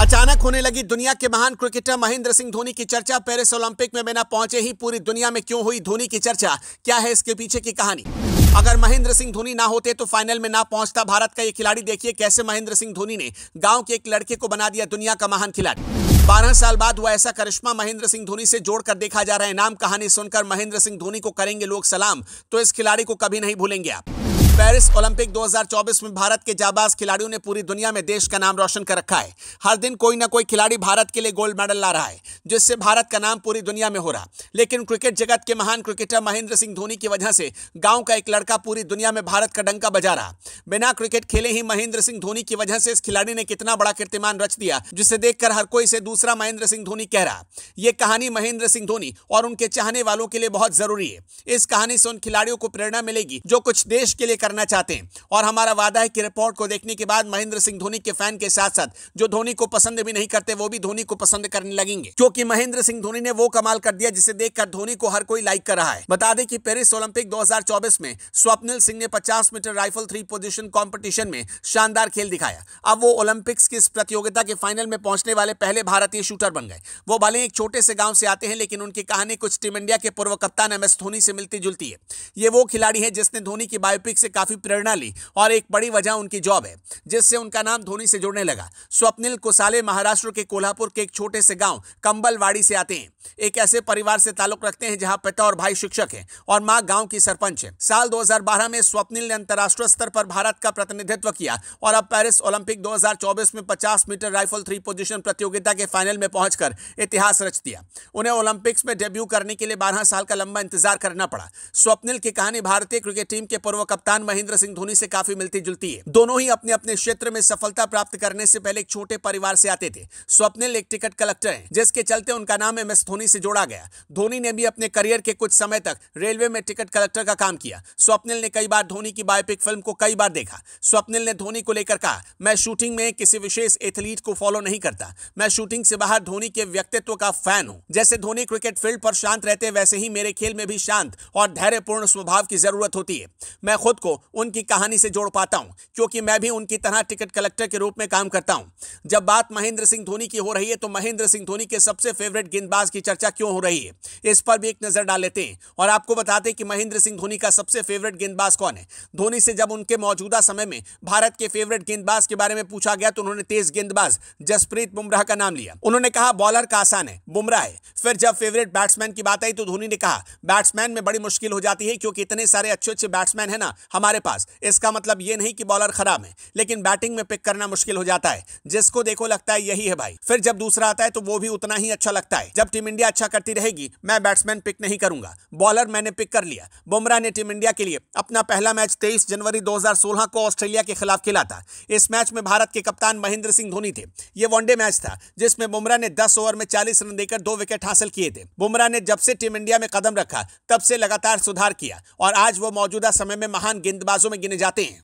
अचानक होने लगी दुनिया के महान क्रिकेटर महेंद्र सिंह धोनी की चर्चा पेरिस ओलंपिक में बिना पहुंचे ही पूरी दुनिया में क्यों हुई धोनी की चर्चा क्या है इसके पीछे की कहानी अगर महेंद्र सिंह धोनी ना होते तो फाइनल में ना पहुंचता भारत का ये खिलाड़ी देखिए कैसे महेंद्र सिंह धोनी ने गांव के एक लड़के को बना दिया दुनिया का महान खिलाड़ी बारह साल बाद वो ऐसा करिश्मा महेंद्र सिंह धोनी से जोड़कर देखा जा रहा है नाम कहानी सुनकर महेंद्र सिंह धोनी को करेंगे लोग सलाम तो इस खिलाड़ी को कभी नहीं भूलेंगे आप पेरिस ओलंपिक 2024 में भारत के जाबाज खिलाड़ियों ने पूरी दुनिया में देश का नाम रोशन कर रखा है हर दिन कोई ना कोई खिलाड़ी भारत के लिए गोल्ड मेडल ला रहा है जिससे भारत का नाम पूरी दुनिया में हो रहा लेकिन क्रिकेट जगत के महान क्रिकेटर महेंद्र सिंह धोनी की वजह से गांव का एक लड़का पूरी दुनिया में भारत का डंका बजा रहा बिना क्रिकेट खेले ही महेंद्र सिंह धोनी की वजह से इस खिलाड़ी ने कितना बड़ा कीर्तिमान रच दिया जिसे देखकर हर कोई से दूसरा महेंद्र सिंह धोनी कह रहा यह कहानी महेंद्र सिंह धोनी और उनके चाहने वालों के लिए बहुत जरूरी है इस कहानी से उन खिलाड़ियों को प्रेरणा मिलेगी जो कुछ देश के लिए करना चाहते हैं और हमारा वादा है कि रिपोर्ट को देखने के बाद महेंद्र सिंह धोनी के फैन के साथ साथ जो धोनी को पसंद भी नहीं करते वो भी धोनी को पसंद करने लगेंगे जो कि महेंद्र सिंह धोनी ने वो कमाल कर दिया जिसे देखकर धोनी को हर कोई लाइक कर रहा है बता दें कि पेरिस ओलंपिक 2024 में स्वप्निल सिंह ने 50 metre rifle three position competition में शानदार खेल दिखाया अब वो ओलंपिक्स की इस प्रतियोगिता के फाइनल में पहुंचने वाले पहले भारतीय शूटर बन गए वो भले एक छोटे से गाँव से आते हैं लेकिन उनकी कहानी कुछ टीम इंडिया के पूर्व कप्तान एम एस धोनी से मिलती जुलती है ये वो खिलाड़ी है जिसने धोनी की बायोपिक से काफी प्रेरणा ली और एक बड़ी वजह उनकी जॉब है जिससे उनका नाम धोनी से जुड़ने लगा स्वप्निल कोसाले महाराष्ट्र के कोल्हापुर के एक छोटे से गांव कम अंबलवाड़ी से आते हैं एक ऐसे परिवार से ताल्लुक रखते हैं जहां पिता और भाई शिक्षक हैं और मां गांव की सरपंच है साल 2012 में स्वप्निल ने अंतर्राष्ट्रीय स्तर पर भारत का प्रतिनिधित्व किया और अब पेरिस ओलंपिक 2024 में 50 मीटर राइफल थ्री पोजिशन प्रतियोगिता के फाइनल में पहुंचकर इतिहास रच दिया उन्हें ओलंपिक्स में डेब्यू करने के लिए बारह साल का लंबा इंतजार करना पड़ा स्वप्निल की कहानी भारतीय क्रिकेट टीम के पूर्व कप्तान महेंद्र सिंह धोनी से काफी मिलती जुलती है दोनों ही अपने अपने क्षेत्र में सफलता प्राप्त करने से पहले एक छोटे परिवार से आते थे स्वप्निल एक टिकट कलेक्टर है जिसके चलते उनका नाम एम एस धोनी से जोड़ा गया धोनी ने भी अपने करियर के कुछ समय तक रेलवे में टिकट कलेक्टर का काम किया स्वप्निल ने कई बार धोनी की बायोपिक फिल्म को कई बार देखा स्वप्निल ने धोनी को लेकर कहा मैं शूटिंग में किसी विशेष एथलीट को फॉलो नहीं करता मैं शूटिंग से बाहर धोनी के व्यक्तित्व का फैन हूँ जैसे धोनी क्रिकेट फील्ड पर शांत रहते वैसे ही मेरे खेल में भी शांत और धैर्यपूर्ण स्वभाव की जरूरत होती है मैं खुद को उनकी कहानी से जोड़ पाता हूँ क्योंकि मैं भी उनकी तरह टिकट कलेक्टर के रूप में काम करता हूँ जब बात महेंद्र सिंह धोनी की हो रही है तो महेंद्र सिंह धोनी के सब सबसे फेवरेट गेंदबाज की चर्चा क्यों हो रही है इस पर भी एक नजर डाल लेते हैं और आपको बताते हैं कि महेंद्र सिंह धोनी का सबसे फेवरेट गेंदबाज कौन है धोनी से जब उनके मौजूदा समय में भारत के फेवरेट गेंदबाज के बारे में पूछा गया तो उन्होंने तेज गेंदबाज जसप्रीत बुमराह का नाम लिया उन्होंने कहा बॉलर का आसान है बुमराह है फिर जब फेवरेट बैट्समैन की बात आई तो धोनी ने कहा बैट्समैन में बड़ी मुश्किल हो जाती है क्योंकि इतने सारे अच्छे अच्छे बैट्समैन है ना हमारे पास इसका मतलब ये नहीं कि बॉलर खराब है लेकिन बैटिंग में पिक करना मुश्किल हो जाता है जिसको देखो लगता है यही है भाई फिर जब दूसरा आता है तो वो भी उतना ही नहीं अच्छा लगता है जब टीम इंडिया अच्छा करती रहेगी मैं बैट्समैन पिक नहीं करूंगा बॉलर मैंने पिक कर लिया बुमराह ने टीम इंडिया के लिए अपना पहला मैच 23 जनवरी 2016 को ऑस्ट्रेलिया के खिलाफ खेला था इस मैच में भारत के कप्तान महेंद्र सिंह धोनी थे ये वनडे मैच था जिसमें बुमराह ने दस ओवर में चालीस रन देकर दो विकेट हासिल किए थे बुमराह ने जब से टीम इंडिया में कदम रखा तब से लगातार सुधार किया और आज वो मौजूदा समय में महान गेंदबाजों में गिने जाते हैं